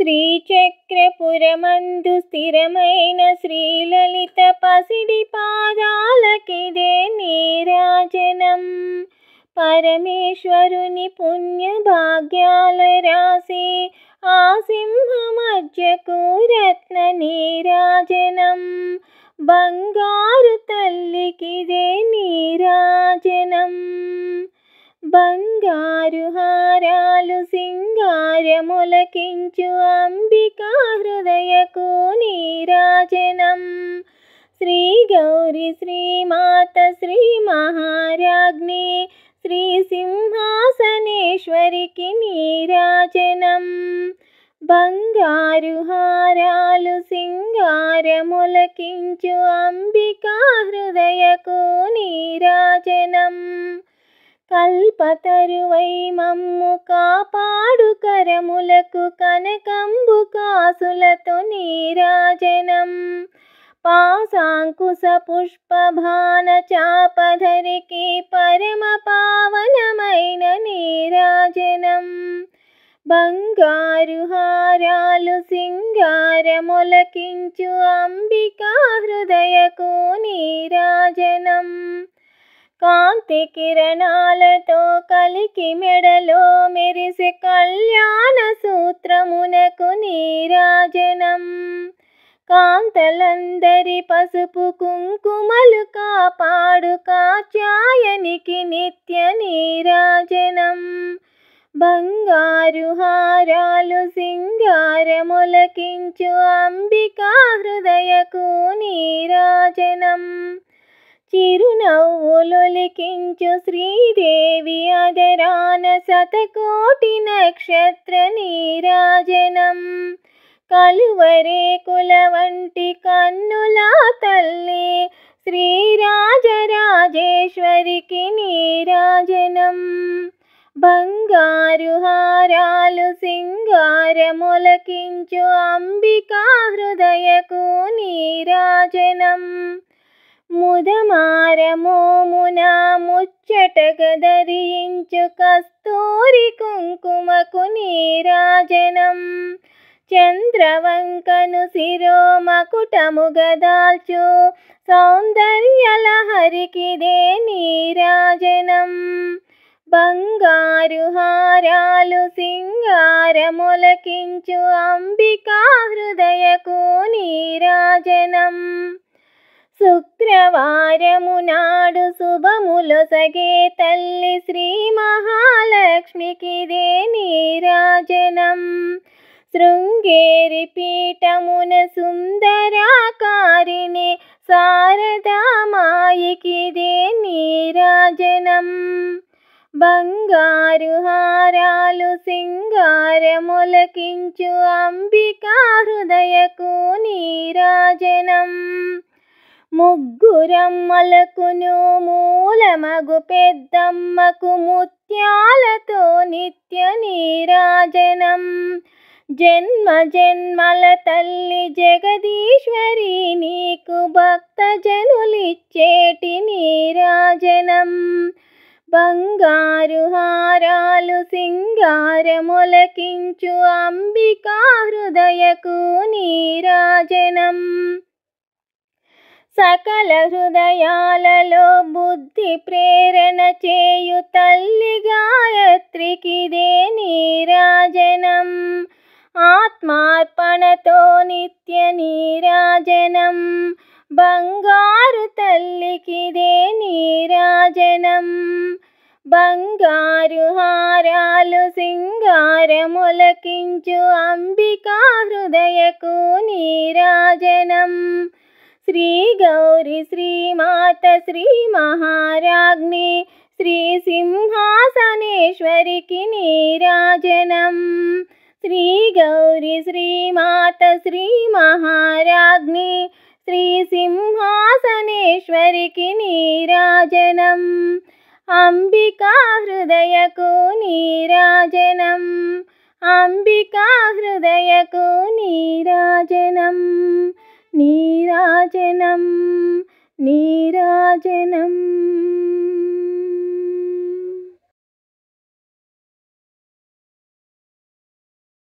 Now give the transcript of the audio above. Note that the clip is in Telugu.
శ్రీచక్రపురమందు స్థిరమైన శ్రీలలిత పసిడి పాదాలకిదే నీరాజనం పరమేశ్వరుని పుణ్య భాగ్యాల రాసి ఆ సింహ రత్న నీరాజనం బంగారు తల్లికిదే నీరాజనం బంగారు హారాలు సి కార్యములకించు అంబికా హృదయకు నీరాజనం శ్రీ గౌరి శ్రీమాత శ్రీ మహారాజ్ఞి శ్రీ సింహాసనేశ్వరికి నీరాజనం బంగారు హారాలు సింగారములకించు అంబికా హృదయకు నీరాజనం కల్పతరువై మమ్ము కాపాడు కరములకు కనకంబు కాసులతో నీరాజనం పాసాంకుశ పుష్పభాన చాపధరికి పరమ పావనమైన నీరాజనం బంగారు హారాలు సింగారములకించు అంబికా హృదయకు నీరాజనం కాంతి కిరణాలతో కలికి మెడలో మెరిసే కళ్యాణ సూత్రమునకు నీరాజనం కాంతలందరి పసుపు కుంకుమలు కాపాడు కాచాయనికి నిత్య నీరాజనం బంగారు హారాలు సింగారములకించు అంబికా హృదయకు నీరాజనం చిరునవ్వులొలికించు శ్రీదేవి అదరాన శతకోటి నక్షత్ర నీరాజనం కలువరేకుల వంటి కన్నుల తల్లి శ్రీరాజరాజేశ్వరికి నీరాజనం బంగారు హారాలు సింగారములకించు అంబికా హృదయకు నీరాజనం ముదమారమోమున ముచ్చటగదరించు కస్తూరి కుంకుమకు నీరాజనం చంద్రవంకను శిరోమకుటముగదాల్చు సౌందర్యలహరికిదే నీరాజనం బంగారు హారాలు సింగారములకించు అంబికా హృదయకు నీరాజనం శుక్రవారము నాడు సగే తల్లి శ్రీ మహాలక్ష్మికిదే నీరాజనం శృంగేరి పీఠమున సుందరాకారిణి శారదామాయికిదే నీరాజనం బంగారు హారాలు సింగారములకించు అంబికా హృదయకు ముగ్గురమ్మలకును మూలమగు పెద్దమ్మకు ముత్యాలతో నిత్య నీరాజనం జన్మ జన్మల తల్లి జగదీశ్వరి నీకు భక్తజనులిచ్చేటి నీరాజనం బంగారు హారాలు సింగారములకించు అంబికా హృదయకు నీరాజనం సకల హృదయాలలో బుద్ధి ప్రేరణ చేయు తల్లి గాయత్రికిదే నీరాజనం ఆత్మార్పణతో నిత్య నీరాజనం బంగారు తల్లికిదే నీరాజనం బంగారు హారాలు సింగారములకించు అంబికా హృదయకు నీరాజనం श्रीमात श्रीमातश्रीमहाराज्ञी श्रीसिंहासनेश्वरि किराजनम् श्रीमात मातश्रीमहाराज्ञी श्रीसिंहासनेश्वरि अम्बिका हृदयको नीराजनम् നീരാജനം നീരാജനം